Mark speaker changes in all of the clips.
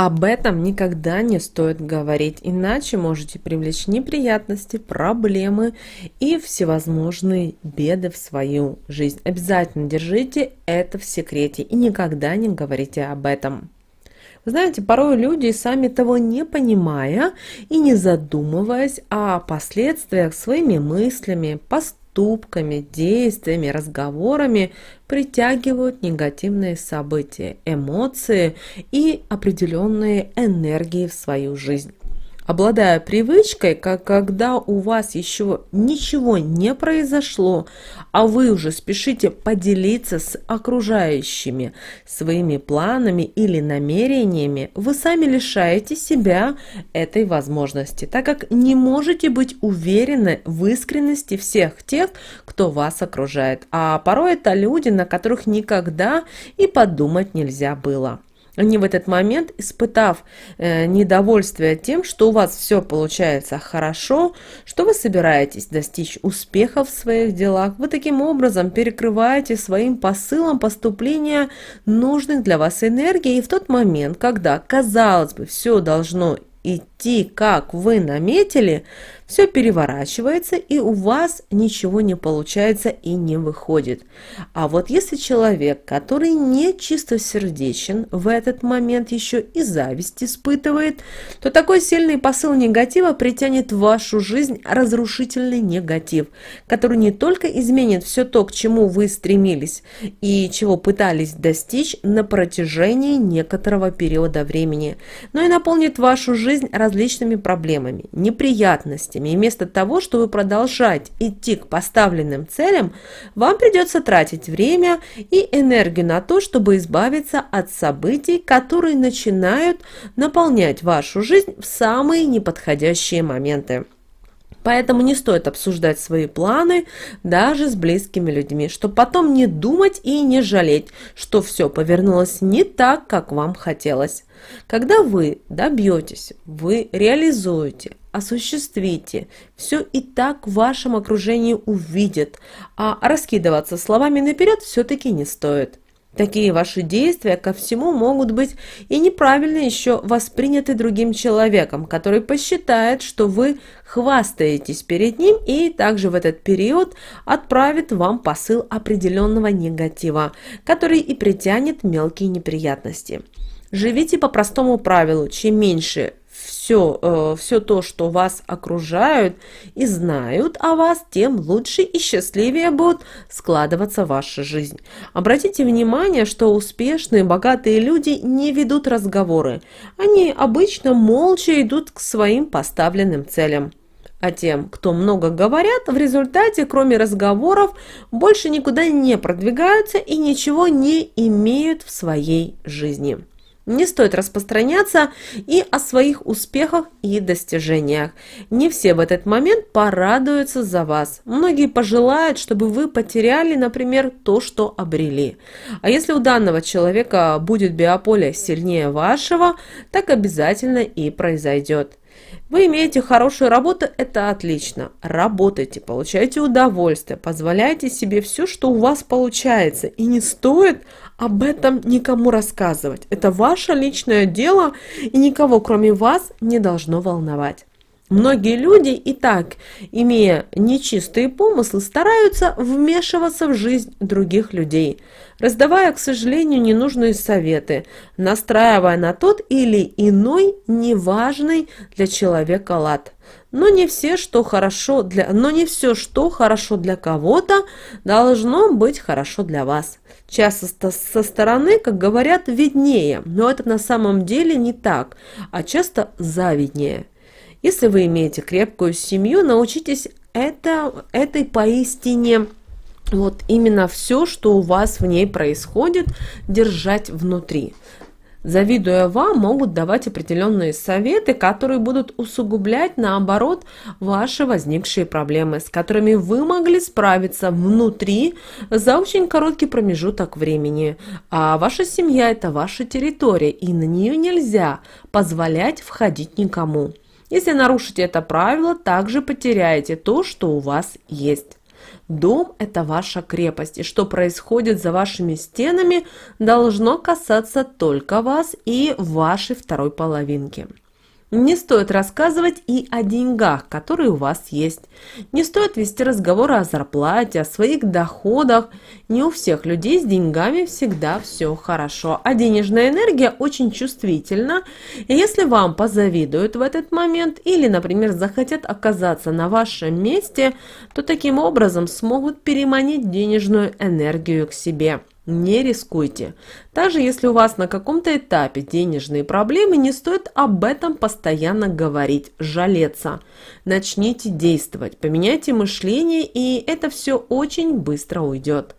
Speaker 1: Об этом никогда не стоит говорить, иначе можете привлечь неприятности, проблемы и всевозможные беды в свою жизнь. Обязательно держите это в секрете и никогда не говорите об этом. Вы знаете, порой люди, сами того не понимая и не задумываясь о последствиях своими мыслями, поступками, поступками, действиями, разговорами притягивают негативные события, эмоции и определенные энергии в свою жизнь обладая привычкой, как когда у вас еще ничего не произошло, а вы уже спешите поделиться с окружающими своими планами или намерениями, вы сами лишаете себя этой возможности, так как не можете быть уверены в искренности всех тех, кто вас окружает. А порой это люди, на которых никогда и подумать нельзя было они в этот момент, испытав э, недовольствие тем, что у вас все получается хорошо, что вы собираетесь достичь успеха в своих делах, вы таким образом перекрываете своим посылом поступления нужных для вас энергии. И в тот момент, когда, казалось бы, все должно идти, идти, как вы наметили, все переворачивается, и у вас ничего не получается и не выходит. А вот если человек, который не чистосердечен, в этот момент еще и зависть испытывает, то такой сильный посыл негатива притянет в вашу жизнь разрушительный негатив, который не только изменит все то, к чему вы стремились и чего пытались достичь на протяжении некоторого периода времени, но и наполнит вашу жизнь различными проблемами, неприятностями, и вместо того, чтобы продолжать идти к поставленным целям, вам придется тратить время и энергию на то, чтобы избавиться от событий, которые начинают наполнять вашу жизнь в самые неподходящие моменты. Поэтому не стоит обсуждать свои планы даже с близкими людьми, чтобы потом не думать и не жалеть, что все повернулось не так, как вам хотелось. Когда вы добьетесь, вы реализуете, осуществите, все и так в вашем окружении увидят, а раскидываться словами наперед все-таки не стоит. Такие ваши действия ко всему могут быть и неправильно еще восприняты другим человеком, который посчитает, что вы хвастаетесь перед ним и также в этот период отправит вам посыл определенного негатива, который и притянет мелкие неприятности. Живите по простому правилу, чем меньше все, э, все то, что вас окружают и знают о вас, тем лучше и счастливее будет складываться ваша жизнь. Обратите внимание, что успешные, богатые люди не ведут разговоры. Они обычно молча идут к своим поставленным целям. А тем, кто много говорят, в результате, кроме разговоров, больше никуда не продвигаются и ничего не имеют в своей жизни. Не стоит распространяться и о своих успехах и достижениях. Не все в этот момент порадуются за вас. Многие пожелают, чтобы вы потеряли, например, то, что обрели. А если у данного человека будет биополе сильнее вашего, так обязательно и произойдет. Вы имеете хорошую работу, это отлично. Работайте, получайте удовольствие, позволяйте себе все, что у вас получается. И не стоит об этом никому рассказывать. Это ваше личное дело и никого, кроме вас, не должно волновать. Многие люди и так, имея нечистые помыслы, стараются вмешиваться в жизнь других людей, раздавая, к сожалению, ненужные советы, настраивая на тот или иной неважный для человека лад. Но не, все, что хорошо для... Но не все, что хорошо для кого-то, должно быть хорошо для вас. Часто со стороны, как говорят, виднее, но это на самом деле не так, а часто завиднее. Если вы имеете крепкую семью, научитесь это, этой поистине вот именно все, что у вас в ней происходит, держать внутри. Завидуя вам, могут давать определенные советы, которые будут усугублять, наоборот, ваши возникшие проблемы, с которыми вы могли справиться внутри за очень короткий промежуток времени. А ваша семья – это ваша территория, и на нее нельзя позволять входить никому. Если нарушите это правило, также потеряете то, что у вас есть. Дом – это ваша крепость, и что происходит за вашими стенами, должно касаться только вас и вашей второй половинки. Не стоит рассказывать и о деньгах, которые у вас есть. Не стоит вести разговоры о зарплате, о своих доходах. Не у всех людей с деньгами всегда все хорошо. А денежная энергия очень чувствительна. И если вам позавидуют в этот момент или, например, захотят оказаться на вашем месте, то таким образом смогут переманить денежную энергию к себе. Не рискуйте. Даже если у вас на каком-то этапе денежные проблемы, не стоит об этом постоянно говорить, жалеться. Начните действовать, поменяйте мышление, и это все очень быстро уйдет.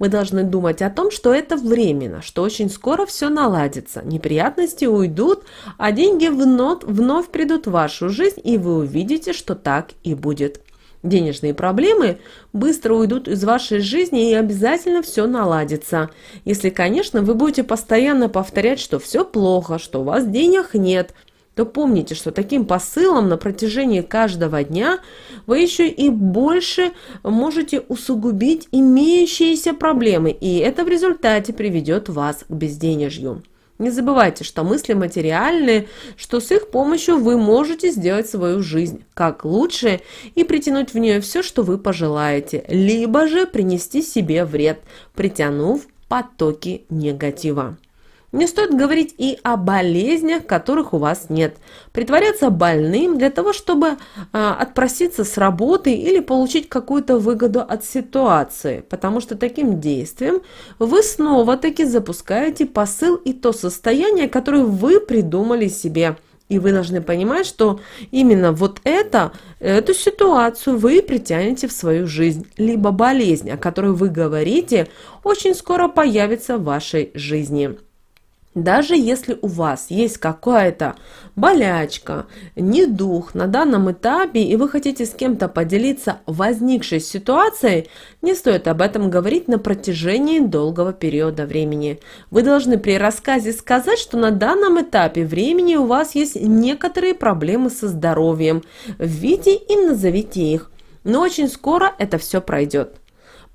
Speaker 1: Вы должны думать о том, что это временно, что очень скоро все наладится, неприятности уйдут, а деньги вновь, вновь придут в вашу жизнь, и вы увидите, что так и будет денежные проблемы быстро уйдут из вашей жизни и обязательно все наладится. Если, конечно, вы будете постоянно повторять, что все плохо, что у вас денег нет, то помните, что таким посылом на протяжении каждого дня вы еще и больше можете усугубить имеющиеся проблемы, и это в результате приведет вас к безденежью. Не забывайте, что мысли материальные, что с их помощью вы можете сделать свою жизнь как лучше и притянуть в нее все, что вы пожелаете, либо же принести себе вред, притянув потоки негатива. Не стоит говорить и о болезнях, которых у вас нет. Притворяться больным для того, чтобы а, отпроситься с работы или получить какую-то выгоду от ситуации, потому что таким действием вы снова-таки запускаете посыл и то состояние, которое вы придумали себе. И вы должны понимать, что именно вот это, эту ситуацию вы притянете в свою жизнь. Либо болезнь, о которой вы говорите, очень скоро появится в вашей жизни. Даже если у вас есть какая-то болячка, недух на данном этапе, и вы хотите с кем-то поделиться возникшей ситуацией, не стоит об этом говорить на протяжении долгого периода времени. Вы должны при рассказе сказать, что на данном этапе времени у вас есть некоторые проблемы со здоровьем. Введите и назовите их, но очень скоро это все пройдет.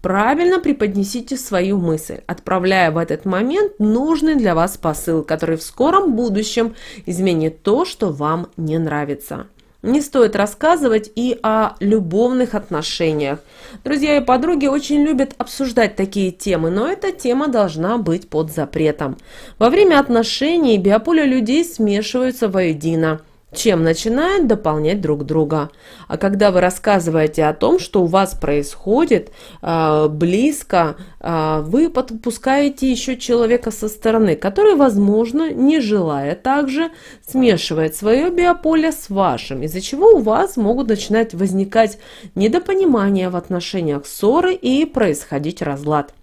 Speaker 1: Правильно преподнесите свою мысль, отправляя в этот момент нужный для вас посыл, который в скором будущем изменит то, что вам не нравится. Не стоит рассказывать и о любовных отношениях. Друзья и подруги очень любят обсуждать такие темы, но эта тема должна быть под запретом. Во время отношений биополя людей смешиваются воедино чем начинают дополнять друг друга. А когда вы рассказываете о том, что у вас происходит э, близко, э, вы подпускаете еще человека со стороны, который, возможно, не желая также, смешивает свое биополе с вашим, из-за чего у вас могут начинать возникать недопонимания в отношениях ссоры и происходить разлад.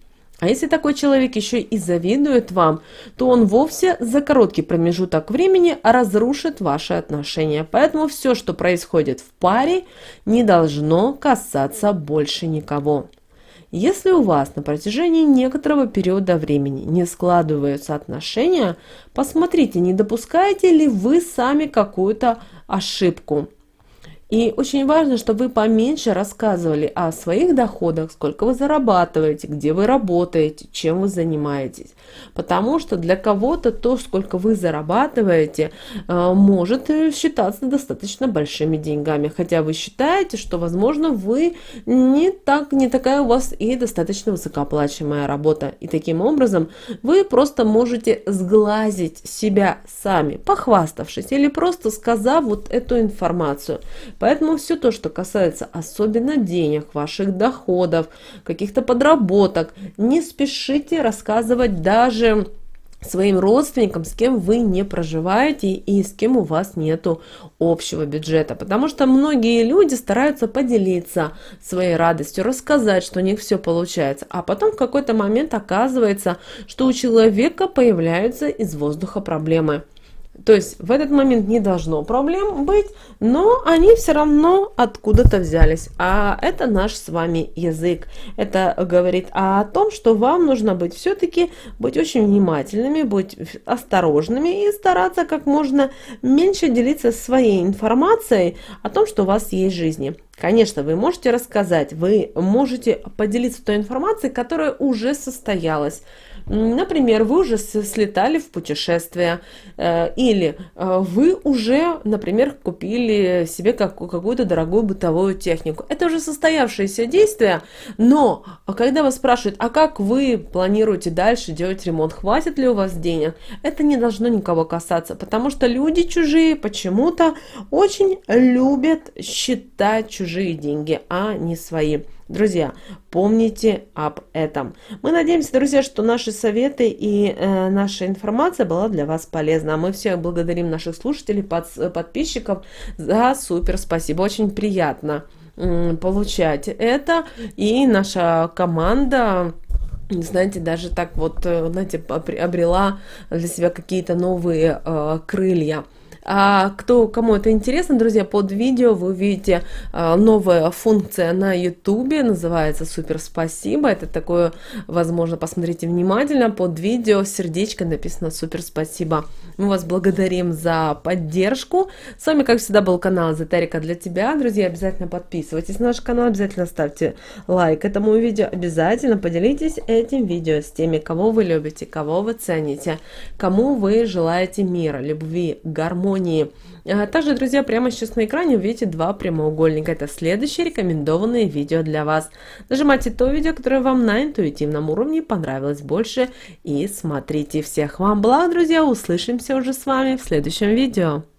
Speaker 1: А если такой человек еще и завидует вам, то он вовсе за короткий промежуток времени разрушит ваши отношения. Поэтому все, что происходит в паре, не должно касаться больше никого. Если у вас на протяжении некоторого периода времени не складываются отношения, посмотрите, не допускаете ли вы сами какую-то ошибку. И очень важно, чтобы вы поменьше рассказывали о своих доходах, сколько вы зарабатываете, где вы работаете, чем вы занимаетесь. Потому что для кого-то то, сколько вы зарабатываете, э, может э, считаться достаточно большими деньгами. Хотя вы считаете, что, возможно, вы не, так, не такая у вас и достаточно высокооплачиваемая работа. И таким образом вы просто можете сглазить себя сами, похваставшись или просто сказав вот эту информацию. Поэтому все то, что касается особенно денег, ваших доходов, каких-то подработок, не спешите рассказывать даже своим родственникам, с кем вы не проживаете и с кем у вас нету общего бюджета. Потому что многие люди стараются поделиться своей радостью, рассказать, что у них все получается. А потом в какой-то момент оказывается, что у человека появляются из воздуха проблемы. То есть в этот момент не должно проблем быть, но они все равно откуда-то взялись. А это наш с вами язык. Это говорит о том, что вам нужно быть все-таки быть очень внимательными, быть осторожными и стараться как можно меньше делиться своей информацией о том, что у вас есть в жизни. Конечно, вы можете рассказать, вы можете поделиться той информацией, которая уже состоялась. Например, вы уже слетали в путешествие, э, или э, вы уже, например, купили себе какую-то дорогую бытовую технику. Это уже состоявшееся действие, но а когда вас спрашивают, а как вы планируете дальше делать ремонт, хватит ли у вас денег, это не должно никого касаться, потому что люди чужие почему-то очень любят считать чужие деньги, а не свои. Друзья, помните об этом. Мы надеемся, друзья, что наши советы и э, наша информация была для вас полезна. Мы всех благодарим наших слушателей, под, подписчиков за супер спасибо. Очень приятно э, получать это. И наша команда знаете, даже так вот, э, знаете, обрела для себя какие-то новые э, крылья. А Кто, кому это интересно, друзья, под видео вы увидите а, новая функция на YouTube, называется «Супер спасибо». Это такое, возможно, посмотрите внимательно. Под видео сердечко написано «Супер спасибо». Мы вас благодарим за поддержку. С вами, как всегда, был канал «Эзотерика для тебя». Друзья, обязательно подписывайтесь на наш канал, обязательно ставьте лайк этому видео, обязательно поделитесь этим видео с теми, кого вы любите, кого вы цените, кому вы желаете мира, любви, гармонии, гармонии. Э, также, друзья, прямо сейчас на экране вы видите два прямоугольника. Это следующее рекомендованное видео для вас. Нажимайте то видео, которое вам на интуитивном уровне понравилось больше и смотрите. Всех вам благ, друзья, услышимся уже с вами в следующем видео.